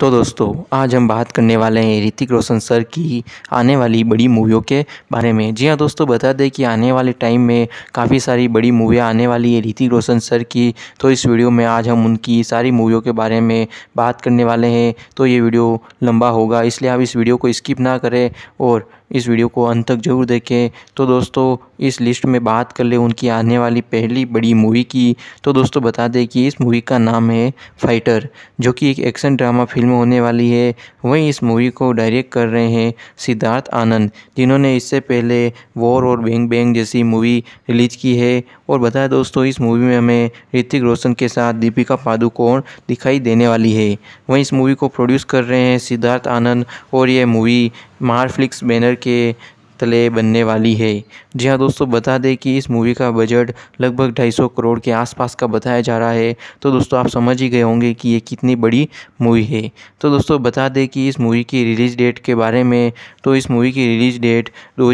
तो दोस्तों आज हम बात करने वाले हैं ऋतिक रोशन सर की आने वाली बड़ी मूवियों के बारे में जी हाँ दोस्तों बता दें कि आने वाले टाइम में काफ़ी सारी बड़ी मूवियाँ आने वाली है ऋतिक रोशन सर की तो इस वीडियो में आज हम उनकी सारी मूवियों के बारे में बात करने वाले हैं तो ये वीडियो लंबा होगा इसलिए आप इस वीडियो को स्किप ना करें और इस वीडियो को अंत तक जरूर देखें तो दोस्तों इस लिस्ट में बात कर ले उनकी आने वाली पहली बड़ी मूवी की तो दोस्तों बता दें कि इस मूवी का नाम है फाइटर जो कि एक एक्शन ड्रामा फिल्म होने वाली है वहीं इस मूवी को डायरेक्ट कर रहे हैं सिद्धार्थ आनंद जिन्होंने इससे पहले वॉर और बैंग बैंग जैसी मूवी रिलीज की है और बताया दोस्तों इस मूवी में हमें ऋतिक रोशन के साथ दीपिका पादुकोण दिखाई देने वाली है वहीं इस मूवी को प्रोड्यूस कर रहे हैं सिद्धार्थ आनंद और यह मूवी मारफ्लिक्स बैनर के तले बनने वाली है जी हाँ दोस्तों बता दें कि इस मूवी का बजट लगभग 250 करोड़ के आसपास का बताया जा रहा है तो दोस्तों आप समझ ही गए होंगे कि ये कितनी बड़ी मूवी है तो दोस्तों बता दें कि इस मूवी की रिलीज़ डेट के बारे में तो इस मूवी की रिलीज़ डेट दो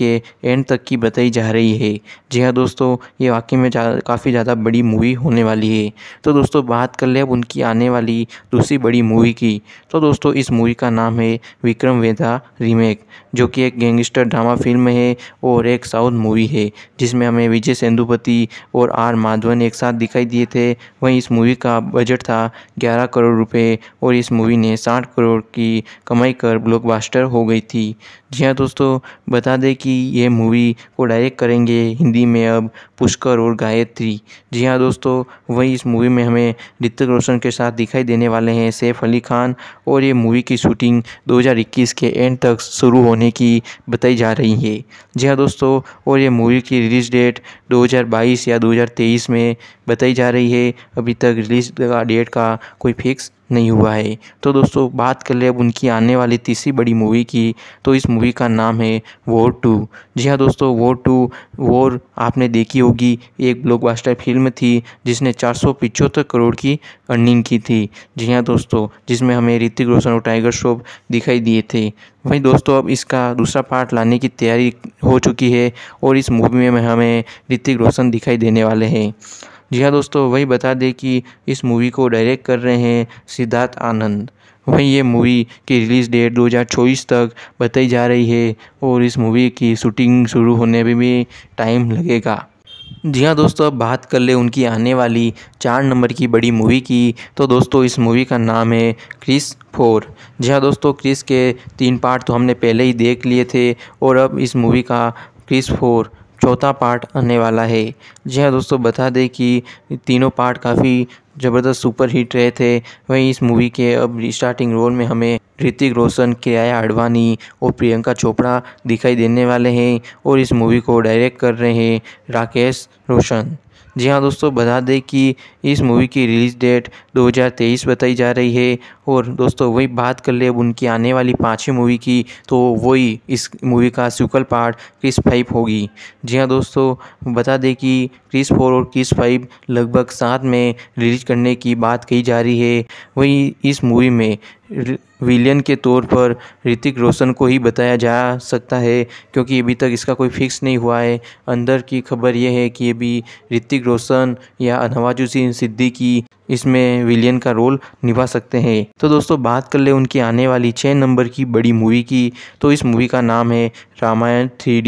के एंड तक की बताई जा रही है जी हाँ दोस्तों ये वाकई में काफ़ी ज़्यादा बड़ी मूवी होने वाली है तो दोस्तों बात कर ले अब उनकी आने वाली दूसरी बड़ी मूवी की तो दोस्तों इस मूवी का नाम है विक्रम वेदा रीमेक जो कि एक गैंगस्टर गैंगस्टर ड्रामा फिल्म है और एक साउथ मूवी है जिसमें हमें विजय सेंदुपति और आर माधवन एक साथ दिखाई दिए थे वहीं इस मूवी का बजट था ग्यारह करोड़ रुपए और इस मूवी ने साठ करोड़ की कमाई कर ब्लॉकबस्टर हो गई थी जी हाँ दोस्तों बता दें कि ये मूवी को डायरेक्ट करेंगे हिंदी में अब पुष्कर और गायत्री जी हाँ दोस्तों वही इस मूवी में हमें ऋतिक रोशन के साथ दिखाई देने वाले हैं सैफ अली खान और ये मूवी की शूटिंग 2021 के एंड तक शुरू होने की बताई जा रही है जी हाँ दोस्तों और ये मूवी की रिलीज़ डेट 2022 या 2023 में बताई जा रही है अभी तक रिलीज़ डेट का कोई फिक्स नहीं हुआ है तो दोस्तों बात कर ले अब उनकी आने वाली तीसरी बड़ी मूवी की तो इस मूवी का नाम है वॉर टू जी हाँ दोस्तों वॉर टू वोर आपने देखी होगी एक ब्लॉकबस्टर फिल्म थी जिसने चार करोड़ की अर्निंग की थी जी हाँ दोस्तों जिसमें हमें ऋतिक रोशन और टाइगर श्रॉफ दिखाई दिए थे वहीं दोस्तों अब इसका दूसरा पार्ट लाने की तैयारी हो चुकी है और इस मूवी में हमें ऋतिक रोशन दिखाई देने वाले हैं जी हाँ दोस्तों वही बता दें कि इस मूवी को डायरेक्ट कर रहे हैं सिद्धार्थ आनंद वहीं ये मूवी की रिलीज़ डेट 2024 तक बताई जा रही है और इस मूवी की शूटिंग शुरू होने में भी टाइम लगेगा जी हाँ दोस्तों अब बात कर ले उनकी आने वाली चार नंबर की बड़ी मूवी की तो दोस्तों इस मूवी का नाम है क्रिस फोर जी हाँ दोस्तों क्रिस के तीन पार्ट तो हमने पहले ही देख लिए थे और अब इस मूवी का क्रिस फोर चौथा पार्ट आने वाला है जी हाँ दोस्तों बता दें कि तीनों पार्ट काफ़ी ज़बरदस्त सुपर हिट रहे थे वहीं इस मूवी के अब स्टार्टिंग रोल में हमें ऋतिक रोशन किराया आडवाणी और प्रियंका चोपड़ा दिखाई देने वाले हैं और इस मूवी को डायरेक्ट कर रहे हैं राकेश रोशन जी हाँ दोस्तों बता दें कि इस मूवी की रिलीज़ डेट 2023 बताई जा रही है और दोस्तों वही बात कर ले अब उनकी आने वाली पाँचवीं मूवी की तो वही इस मूवी का सिक्वल पार्ट क्रिस फाइव होगी जी हाँ दोस्तों बता दें कि क्रिस फोर और क्रिस फाइव लगभग साथ में रिलीज करने की बात कही जा रही है वही इस मूवी में विलियन के तौर पर ऋतिक रोशन को ही बताया जा सकता है क्योंकि अभी तक इसका कोई फिक्स नहीं हुआ है अंदर की खबर यह है कि अभी ऋतिक रोशन या नवाजुद्दीन सिद्दीकी इसमें विलियन का रोल निभा सकते हैं तो दोस्तों बात कर ले उनकी आने वाली छः नंबर की बड़ी मूवी की तो इस मूवी का नाम है रामायण थ्री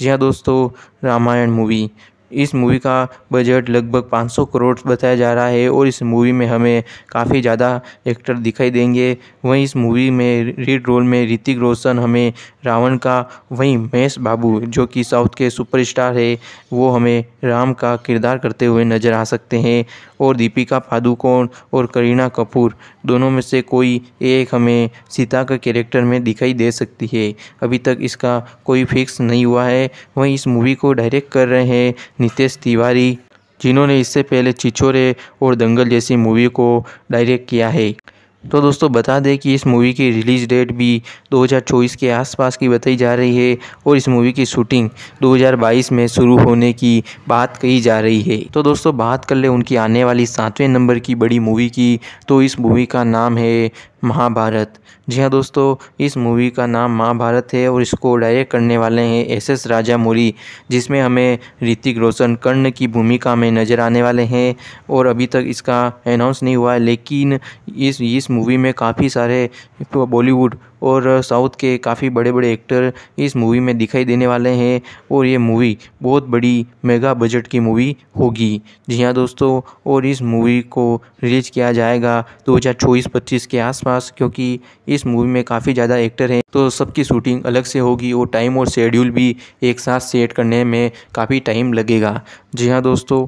जी हाँ दोस्तों रामायण मूवी इस मूवी का बजट लगभग पाँच सौ करोड़ बताया जा रहा है और इस मूवी में हमें काफ़ी ज़्यादा एक्टर दिखाई देंगे वहीं इस मूवी में रीड रोल में ऋतिक रोशन हमें रावण का वहीं महेश बाबू जो कि साउथ के सुपरस्टार है वो हमें राम का किरदार करते हुए नज़र आ सकते हैं और दीपिका पादुकोण और करीना कपूर दोनों में से कोई एक हमें सीता का कैरेक्टर में दिखाई दे सकती है अभी तक इसका कोई फिक्स नहीं हुआ है वहीं इस मूवी को डायरेक्ट कर रहे हैं नितेश तिवारी जिन्होंने इससे पहले छिछोरे और दंगल जैसी मूवी को डायरेक्ट किया है तो दोस्तों बता दें कि इस मूवी की रिलीज़ डेट भी 2024 के आसपास की बताई जा रही है और इस मूवी की शूटिंग 2022 में शुरू होने की बात कही जा रही है तो दोस्तों बात कर ले उनकी आने वाली सातवें नंबर की बड़ी मूवी की तो इस मूवी का नाम है महाभारत जी हाँ दोस्तों इस मूवी का नाम महाभारत है और इसको डायरेक्ट करने वाले हैं एस एस राजामौली जिसमें हमें ऋतिक रोशन कर्ण की भूमिका में नज़र आने वाले हैं और अभी तक इसका अनाउंस नहीं हुआ है लेकिन इस इस मूवी में काफ़ी सारे बॉलीवुड और साउथ के काफ़ी बड़े बड़े एक्टर इस मूवी में दिखाई देने वाले हैं और ये मूवी बहुत बड़ी मेगा बजट की मूवी होगी जी हाँ दोस्तों और इस मूवी को रिलीज़ किया जाएगा दो हज़ार चौबीस पच्चीस के आसपास क्योंकि इस मूवी में काफ़ी ज़्यादा एक्टर हैं तो सबकी शूटिंग अलग से होगी और टाइम और शेड्यूल भी एक साथ सेट करने में काफ़ी टाइम लगेगा जी हाँ दोस्तों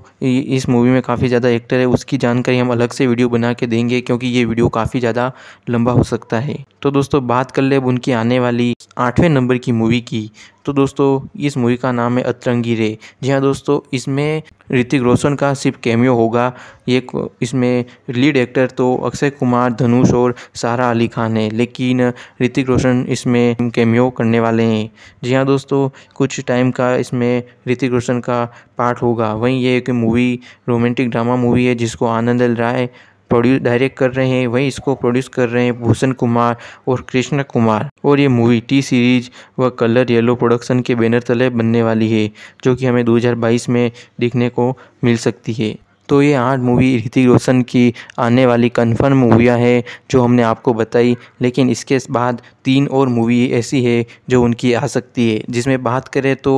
इस मूवी में काफ़ी ज़्यादा एक्टर है उसकी जानकारी हम अलग से वीडियो बना के देंगे क्योंकि ये वीडियो काफ़ी ज़्यादा लंबा हो सकता है तो दोस्तों बात बात कर ले अब उनकी आने वाली आठवें नंबर की मूवी की तो दोस्तों इस मूवी का नाम है अतरंगी रे जी हाँ दोस्तों इसमें ऋतिक रोशन का सिर्फ कैमियो होगा ये इसमें लीड एक्टर तो अक्षय कुमार धनुष और सारा अली खान है लेकिन ऋतिक रोशन इसमें कैमियो करने वाले हैं जी हाँ दोस्तों कुछ टाइम का इसमें ऋतिक रोशन का पार्ट होगा वहीं ये एक मूवी रोमांटिक ड्रामा मूवी है जिसको Anand L Rai produce direct कर रहे हैं वहीं इसको प्रोड्यूस कर रहे हैं भूषण कुमार और कृष्ण कुमार और ये मूवी टी सीरीज व कलर येलो प्रोडक्शन के बैनर तले बनने वाली है जो कि हमें 2022 में देखने को मिल सकती है तो ये आठ मूवी ऋतिक रोशन की आने वाली कन्फर्म मूवियाँ हैं जो हमने आपको बताई लेकिन इसके बाद तीन और मूवी ऐसी है जो उनकी आ सकती है जिसमें बात करें तो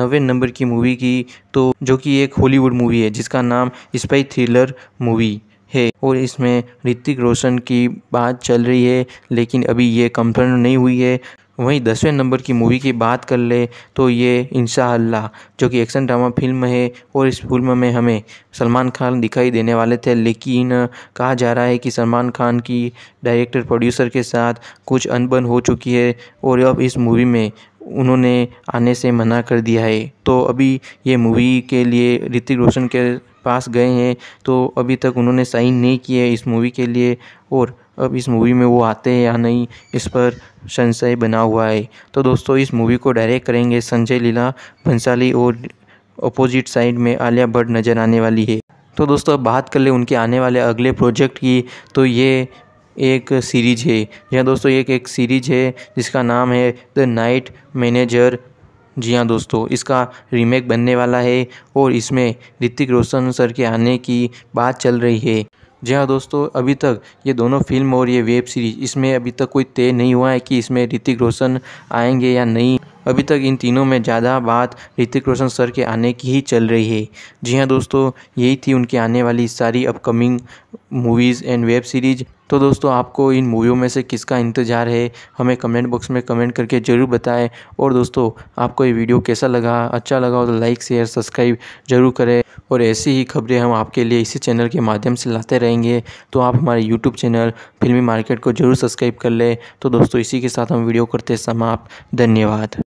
नवे नंबर की मूवी की तो जो कि एक हॉलीवुड मूवी है जिसका नाम स्पाई थ्रिलर मूवी है और इसमें ऋतिक रोशन की बात चल रही है लेकिन अभी ये कंफर्म नहीं हुई है वहीं दसवें नंबर की मूवी की बात कर ले तो ये अल्लाह जो कि एक्शन ड्रामा फिल्म है और इस फिल्म में हमें सलमान खान दिखाई देने वाले थे लेकिन कहा जा रहा है कि सलमान खान की डायरेक्टर प्रोड्यूसर के साथ कुछ अनबन हो चुकी है और अब इस मूवी में उन्होंने आने से मना कर दिया है तो अभी ये मूवी के लिए ऋतिक रोशन के पास गए हैं तो अभी तक उन्होंने साइन नहीं किया इस मूवी के लिए और अब इस मूवी में वो आते हैं या नहीं इस पर संशय बना हुआ है तो दोस्तों इस मूवी को डायरेक्ट करेंगे संजय लीला भंसाली और अपोजिट साइड में आलिया भट्ट नज़र आने वाली है तो दोस्तों अब बात कर ले उनके आने वाले अगले प्रोजेक्ट की तो ये एक सीरीज है यह दोस्तों एक एक सीरीज है जिसका नाम है द नाइट मैनेजर जी हाँ दोस्तों इसका रीमेक बनने वाला है और इसमें ऋतिक रोशन सर के आने की बात चल रही है जी हाँ दोस्तों अभी तक ये दोनों फिल्म और ये वेब सीरीज इसमें अभी तक कोई तय नहीं हुआ है कि इसमें ऋतिक रोशन आएंगे या नहीं अभी तक इन तीनों में ज़्यादा बात ऋतिक रोशन सर के आने की ही चल रही है जी हाँ दोस्तों यही थी उनके आने वाली सारी upcoming movies and web series तो दोस्तों आपको इन मूवियों में से किसका इंतज़ार है हमें कमेंट बॉक्स में कमेंट करके ज़रूर बताएं और दोस्तों आपको ये वीडियो कैसा लगा अच्छा लगा हो तो लाइक शेयर सब्सक्राइब ज़रूर करें और ऐसी ही खबरें हम आपके लिए इसी चैनल के माध्यम से लाते रहेंगे तो आप हमारे यूट्यूब चैनल फिल्मी मार्केट को ज़रूर सब्सक्राइब कर लें तो दोस्तों इसी के साथ हम वीडियो करते समाप्त धन्यवाद